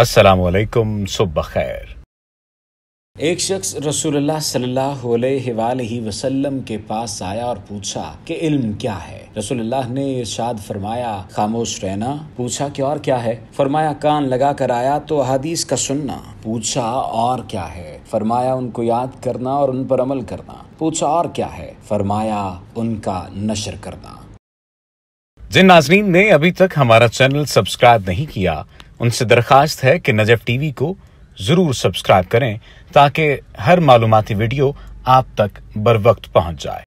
असलकुम सुबह खैर एक शख्स रसूलुल्लाह सल्लल्लाहु अलैहि वसल्लम के पास आया और पूछा कि इल्म क्या है रसूलुल्लाह ने इरशाद फरमाया खामोश रहना पूछा कि और क्या है फरमाया कान लगा कर आया तो हदीस का सुनना पूछा और क्या है फरमाया उनको याद करना और उन पर अमल करना पूछा और क्या है फरमाया उनका नशर करना जिन नाजरीन ने अभी तक हमारा चैनल सब्सक्राइब नहीं किया उनसे दरख्वास्त है कि नजफ टीवी को ज़रूर सब्सक्राइब करें ताकि हर मालूमती वीडियो आप तक बर वक्त पहुंच जाए